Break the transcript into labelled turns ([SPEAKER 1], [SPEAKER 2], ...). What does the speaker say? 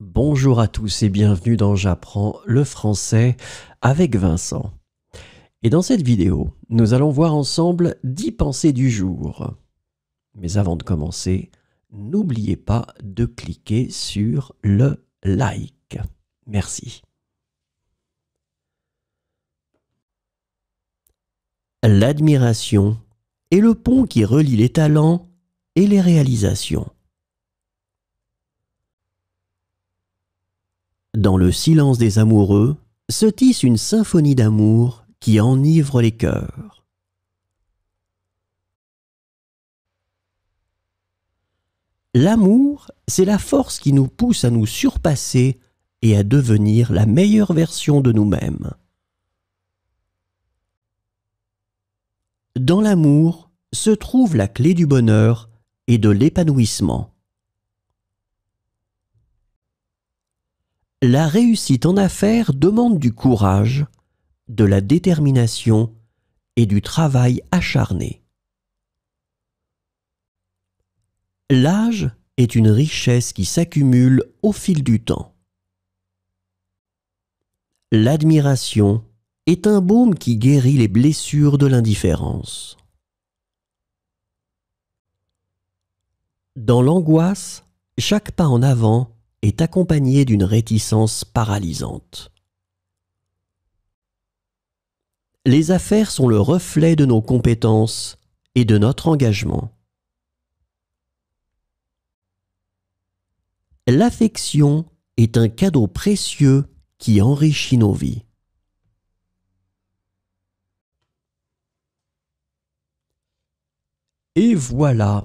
[SPEAKER 1] Bonjour à tous et bienvenue dans J'apprends le français avec Vincent. Et dans cette vidéo, nous allons voir ensemble 10 pensées du jour. Mais avant de commencer, n'oubliez pas de cliquer sur le like. Merci. L'admiration est le pont qui relie les talents et les réalisations. Dans le silence des amoureux se tisse une symphonie d'amour qui enivre les cœurs. L'amour, c'est la force qui nous pousse à nous surpasser et à devenir la meilleure version de nous-mêmes. Dans l'amour se trouve la clé du bonheur et de l'épanouissement. La réussite en affaires demande du courage, de la détermination et du travail acharné. L'âge est une richesse qui s'accumule au fil du temps. L'admiration est un baume qui guérit les blessures de l'indifférence. Dans l'angoisse, chaque pas en avant est accompagnée d'une réticence paralysante. Les affaires sont le reflet de nos compétences et de notre engagement. L'affection est un cadeau précieux qui enrichit nos vies. Et voilà,